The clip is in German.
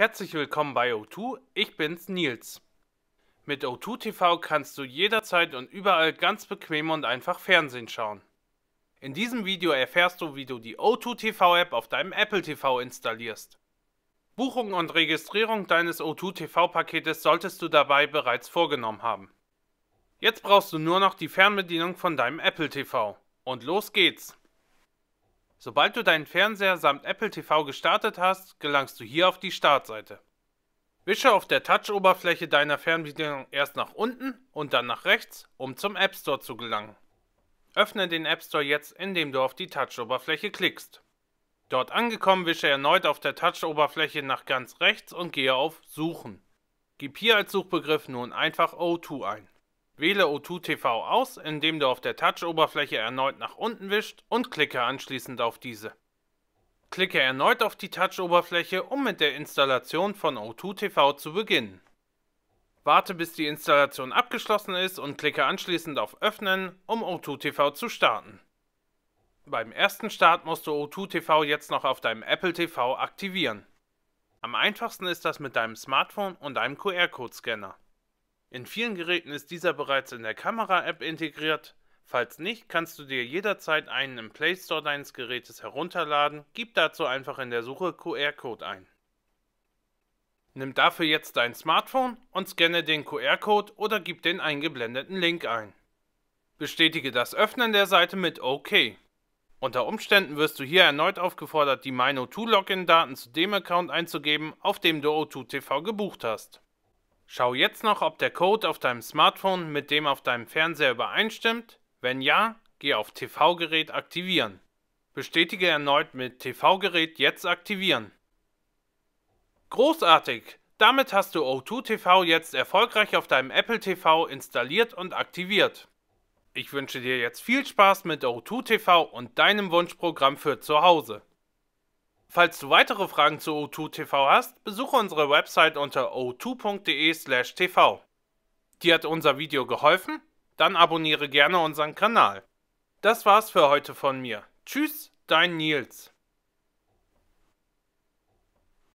Herzlich willkommen bei O2, ich bin's Nils. Mit O2 TV kannst du jederzeit und überall ganz bequem und einfach Fernsehen schauen. In diesem Video erfährst du, wie du die O2 TV App auf deinem Apple TV installierst. Buchung und Registrierung deines O2 TV Paketes solltest du dabei bereits vorgenommen haben. Jetzt brauchst du nur noch die Fernbedienung von deinem Apple TV. Und los geht's! Sobald du deinen Fernseher samt Apple TV gestartet hast, gelangst du hier auf die Startseite. Wische auf der Touch-Oberfläche deiner Fernbedienung erst nach unten und dann nach rechts, um zum App Store zu gelangen. Öffne den App Store jetzt, indem du auf die Touch-Oberfläche klickst. Dort angekommen wische erneut auf der Touch-Oberfläche nach ganz rechts und gehe auf Suchen. Gib hier als Suchbegriff nun einfach O2 ein. Wähle O2 TV aus, indem du auf der Touch-Oberfläche erneut nach unten wischst und klicke anschließend auf diese. Klicke erneut auf die Touch-Oberfläche, um mit der Installation von O2 TV zu beginnen. Warte bis die Installation abgeschlossen ist und klicke anschließend auf Öffnen, um O2 TV zu starten. Beim ersten Start musst du O2 TV jetzt noch auf deinem Apple TV aktivieren. Am einfachsten ist das mit deinem Smartphone und einem QR-Code-Scanner. In vielen Geräten ist dieser bereits in der Kamera-App integriert. Falls nicht, kannst du dir jederzeit einen im Play Store deines Gerätes herunterladen. Gib dazu einfach in der Suche QR-Code ein. Nimm dafür jetzt dein Smartphone und scanne den QR-Code oder gib den eingeblendeten Link ein. Bestätige das Öffnen der Seite mit OK. Unter Umständen wirst du hier erneut aufgefordert, die myno 2 login daten zu dem Account einzugeben, auf dem du O2TV gebucht hast. Schau jetzt noch, ob der Code auf deinem Smartphone mit dem auf deinem Fernseher übereinstimmt. Wenn ja, geh auf TV-Gerät aktivieren. Bestätige erneut mit TV-Gerät jetzt aktivieren. Großartig! Damit hast du O2 TV jetzt erfolgreich auf deinem Apple TV installiert und aktiviert. Ich wünsche dir jetzt viel Spaß mit O2 TV und deinem Wunschprogramm für zu Hause. Falls du weitere Fragen zu O2 TV hast, besuche unsere Website unter o2.de/tv. Dir hat unser Video geholfen? Dann abonniere gerne unseren Kanal. Das war's für heute von mir. Tschüss, dein Nils.